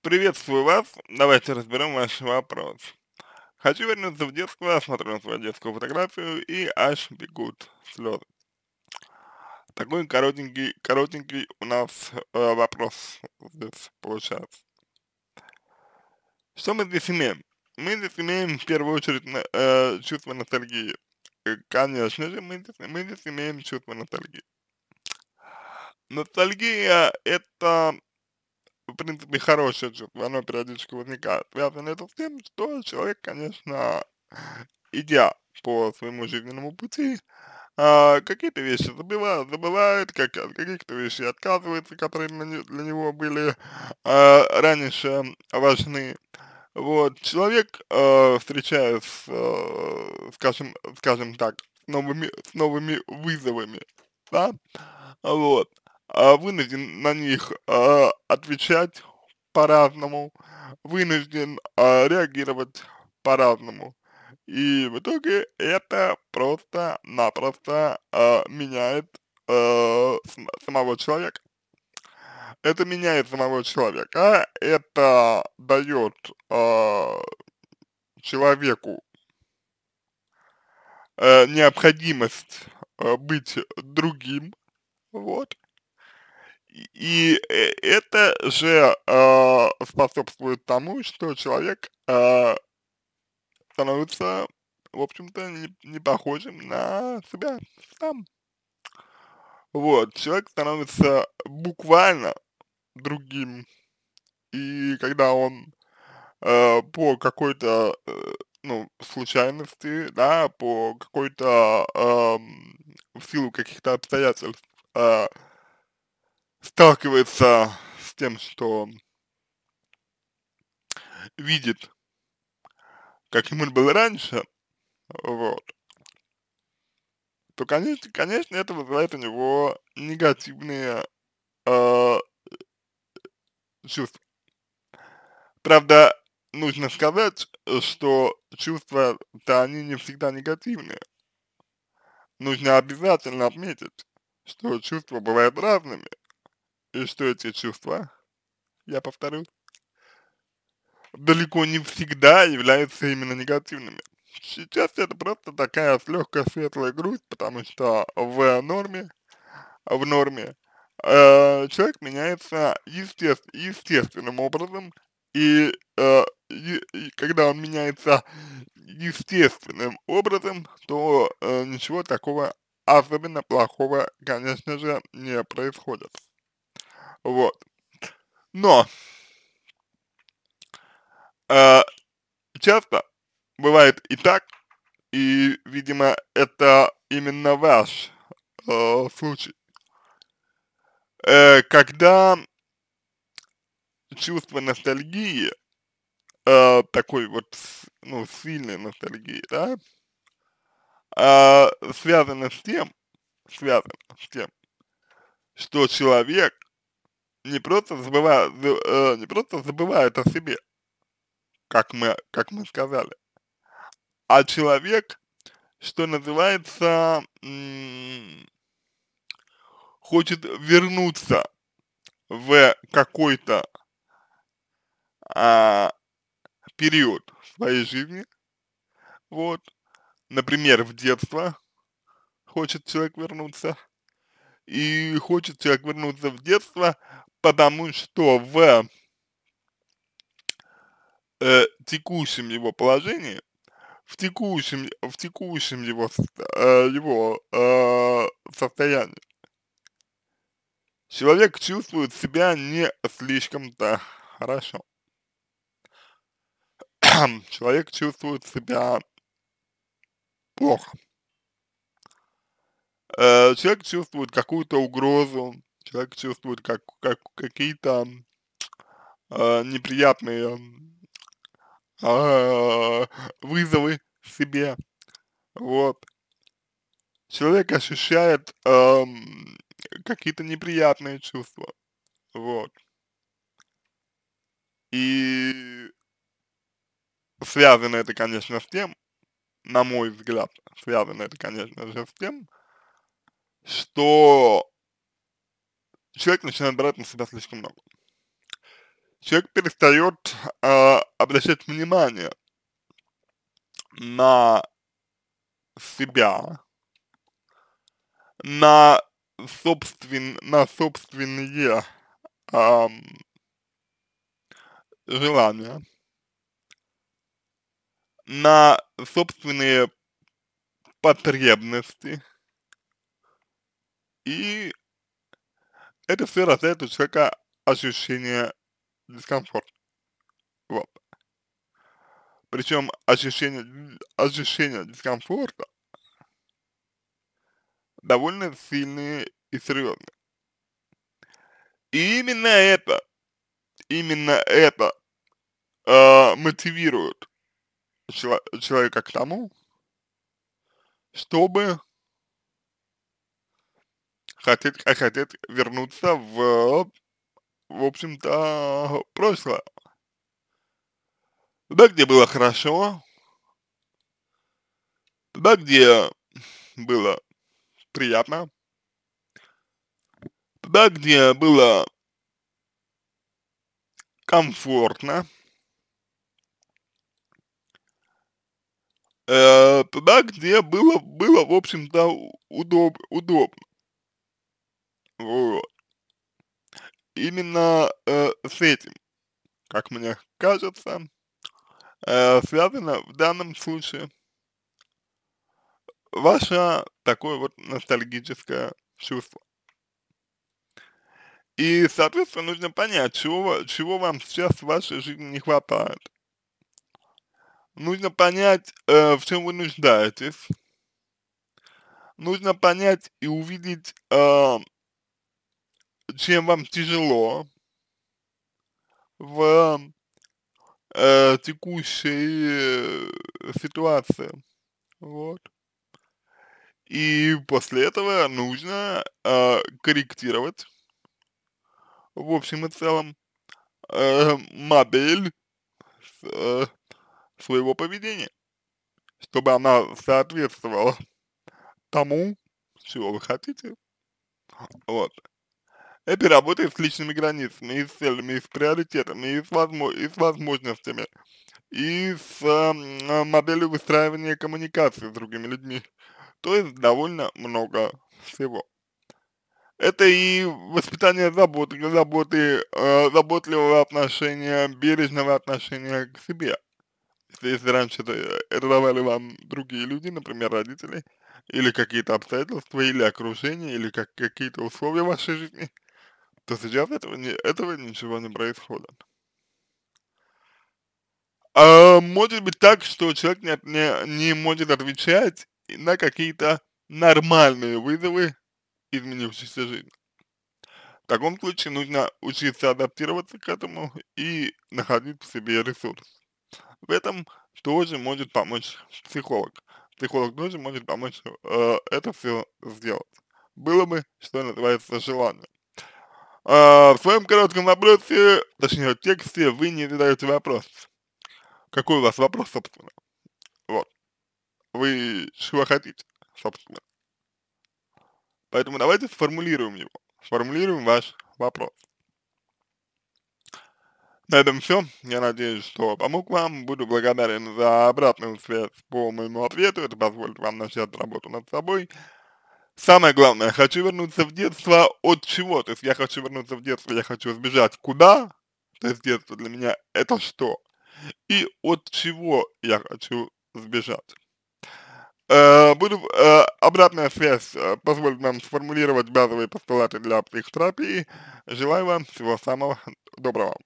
Приветствую вас. Давайте разберем ваш вопрос. Хочу вернуться в детство, смотрю на свою детскую фотографию и аж бегут слезы. Такой коротенький, коротенький у нас э, вопрос здесь получается. Что мы здесь имеем? Мы здесь имеем в первую очередь на, э, чувство ностальгии. Э, конечно же, мы здесь, мы здесь имеем чувство ностальгии. Ностальгия это в принципе, хорошее чувство, оно периодически возникает. Связано это с тем, что человек, конечно, идя по своему жизненному пути, а, какие-то вещи забывает, забывает, как от каких-то вещей отказывается, которые для него были а, раньше важны. Вот, человек, э, а, встречаясь, э, скажем, скажем так, с новыми, с новыми вызовами, да, вот, а, вынужден на них а, отвечать по-разному, вынужден а, реагировать по-разному. И в итоге это просто-напросто меняет самого человека. Это меняет самого человека, это дает э, человеку э, необходимость э, быть другим, вот. И э, это же э, способствует тому, что человек э, становится, в общем-то, не, не похожим на себя сам. Вот, человек становится буквально другим. И когда он э, по какой-то, э, ну, случайности, да, по какой-то, э, в силу каких-то обстоятельств, э, сталкивается с тем, что видит, как ему было раньше, вот, то, конечно, конечно, это вызывает у него негативные э, чувства. Правда, нужно сказать, что чувства-то они не всегда негативные. Нужно обязательно отметить, что чувства бывают разными, и что эти чувства, я повторю, далеко не всегда являются именно негативными. Сейчас это просто такая легкая светлая грусть, потому что в норме, в норме э, человек меняется естеств, естественным образом, и, э, и, и когда он меняется естественным образом, то э, ничего такого особенно плохого, конечно же, не происходит. Вот. Но, э, часто бывает и так, и, видимо, это именно ваш э, случай, э, когда чувство ностальгии, э, такой вот, ну, сильной ностальгии, да, э, связано с тем, связано с тем, что человек не просто забывают, ну, э, не просто забывают о себе, как мы, как мы сказали, а человек, что называется, хочет вернуться в какой-то а, период своей жизни, вот, например, в детство хочет человек вернуться, и хочет человек вернуться в детство, потому что в э, текущем его положении, в текущем, в текущем его, э, его э, состоянии, человек чувствует себя не слишком-то хорошо. человек чувствует себя плохо. Э, человек чувствует какую-то угрозу, человек чувствует как, как какие-то э, неприятные э, вызовы себе, вот. Человек ощущает э, какие-то неприятные чувства, вот. И связано это, конечно, с тем, на мой взгляд, связано это, конечно же, с тем, что человек начинает брать на себя слишком много. Человек перестает э, обращать внимание на себя, на, собствен, на собственные э, желания, на собственные потребности и это все рождает у человека ощущение дискомфорта. Вот. Причем ощущение, ощущение дискомфорта довольно сильные и серьезные. И именно это, именно это э, мотивирует чело человека к тому, чтобы хотят, хотят вернуться в, в общем-то, прошлое. Туда, где было хорошо, туда, где было приятно, туда, где было комфортно, э, туда, где было, было в общем-то, удоб, удобно. Вот. Именно э, с этим, как мне кажется, э, связано в данном случае ваше такое вот ностальгическое чувство. И, соответственно, нужно понять, чего, чего вам сейчас в вашей жизни не хватает. Нужно понять, э, в чем вы нуждаетесь. Нужно понять и увидеть э, чем вам тяжело в э, текущей э, ситуации. Вот. И после этого нужно э, корректировать, в общем и целом, э, модель э, своего поведения, чтобы она соответствовала тому, чего вы хотите. Вот. Это работает с личными границами, и с целями, и с приоритетами, и с, возможно, и с возможностями, и с э, моделью выстраивания коммуникации с другими людьми. То есть довольно много всего. Это и воспитание заботы, заботы, э, заботливого отношения, бережного отношения к себе. Если раньше это, это давали вам другие люди, например, родители, или какие-то обстоятельства, или окружение, или как, какие-то условия вашей жизни – то сейчас этого, не, этого ничего не происходит. А, может быть так, что человек не, не, не может отвечать на какие-то нормальные вызовы изменившейся жизни. В таком случае нужно учиться адаптироваться к этому и находить в себе ресурс. В этом тоже может помочь психолог. Психолог тоже может помочь э, это все сделать. Было бы, что называется, желание. А, в своем коротком вопросе, точнее в тексте, вы не задаете вопрос. Какой у вас вопрос, собственно? Вот. Вы чего хотите, собственно? Поэтому давайте сформулируем его. Сформулируем ваш вопрос. На этом все. Я надеюсь, что помог вам. Буду благодарен за обратную связь по моему ответу. Это позволит вам начать работу над собой. Самое главное, хочу вернуться в детство от чего? То есть я хочу вернуться в детство, я хочу сбежать куда? То есть детство для меня это что? И от чего я хочу сбежать? Э, буду, э, обратная связь э, позволит нам сформулировать базовые постулаты для психотерапии. Желаю вам всего самого доброго.